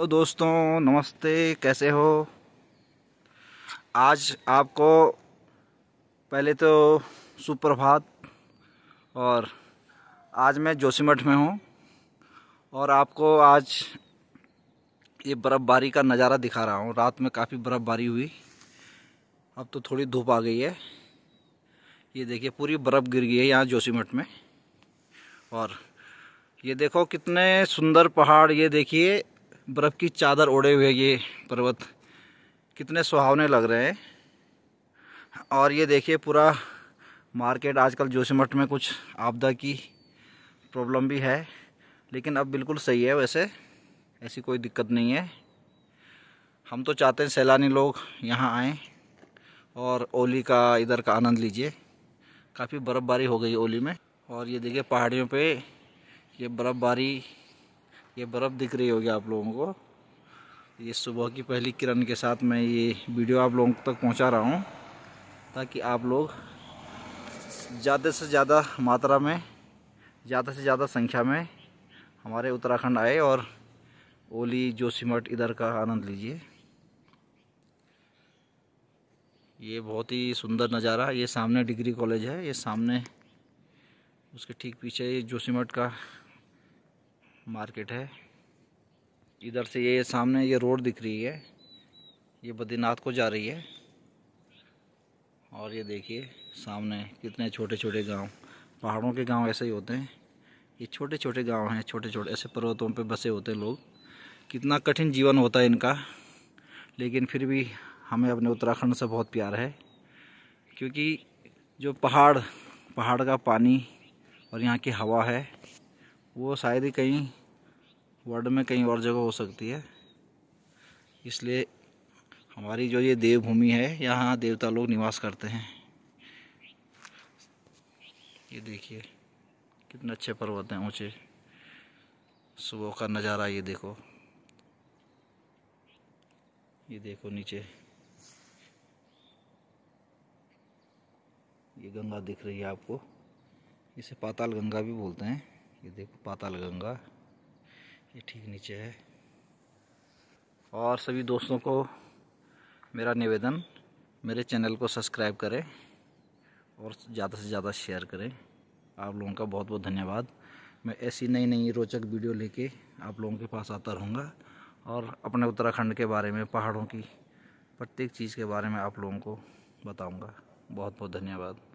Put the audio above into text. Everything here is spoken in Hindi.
तो दोस्तों नमस्ते कैसे हो आज आपको पहले तो सुप्रभात और आज मैं जोशीमठ में हूँ और आपको आज ये बर्फ़बारी का नज़ारा दिखा रहा हूँ रात में काफ़ी बर्फ़बारी हुई अब तो थोड़ी धूप आ गई है ये देखिए पूरी बर्फ़ गिर गई है यहाँ जोशीमठ में और ये देखो कितने सुंदर पहाड़ ये देखिए बर्फ़ की चादर ओढ़े हुए ये पर्वत कितने सुहावने लग रहे हैं और ये देखिए पूरा मार्केट आजकल जोशीमठ में कुछ आपदा की प्रॉब्लम भी है लेकिन अब बिल्कुल सही है वैसे ऐसी कोई दिक्कत नहीं है हम तो चाहते हैं सैलानी लोग यहाँ आएँ और ओली का इधर का आनंद लीजिए काफ़ी बर्फ़बारी हो गई ओली में और ये देखिए पहाड़ियों पे ये बर्फ़बारी ये बर्फ़ दिख रही होगी आप लोगों को ये सुबह की पहली किरण के साथ मैं ये वीडियो आप लोगों तक पहुंचा रहा हूं ताकि आप लोग ज़्यादा से ज़्यादा मात्रा में ज़्यादा से ज़्यादा संख्या में हमारे उत्तराखंड आए और ओली जोशीमठ इधर का आनंद लीजिए ये बहुत ही सुंदर नज़ारा ये सामने डिग्री कॉलेज है ये सामने उसके ठीक पीछे ये जोशीमठ का मार्केट है इधर से ये सामने ये रोड दिख रही है ये बद्रीनाथ को जा रही है और ये देखिए सामने कितने छोटे छोटे गांव पहाड़ों के गांव ऐसे ही होते हैं ये छोटे छोटे गांव हैं छोटे छोटे ऐसे पर्वतों पे बसे होते हैं लोग कितना कठिन जीवन होता है इनका लेकिन फिर भी हमें अपने उत्तराखंड से बहुत प्यार है क्योंकि जो पहाड़ पहाड़ का पानी और यहाँ की हवा है वो शायद ही कहीं वर्ल्ड में कहीं और जगह हो सकती है इसलिए हमारी जो ये देवभूमि है यहाँ देवता लोग निवास करते हैं ये देखिए कितने अच्छे पर्वत हैं ऊँचे सुबह का नज़ारा ये देखो ये देखो नीचे ये गंगा दिख रही है आपको इसे पाताल गंगा भी बोलते हैं ये देखो पाताल गंगा ये ठीक नीचे है और सभी दोस्तों को मेरा निवेदन मेरे चैनल को सब्सक्राइब करें और ज़्यादा से ज़्यादा शेयर करें आप लोगों का बहुत बहुत धन्यवाद मैं ऐसी नई नई रोचक वीडियो लेके आप लोगों के पास आता रहूँगा और अपने उत्तराखंड के बारे में पहाड़ों की प्रत्येक चीज़ के बारे में आप लोगों को बताऊँगा बहुत बहुत धन्यवाद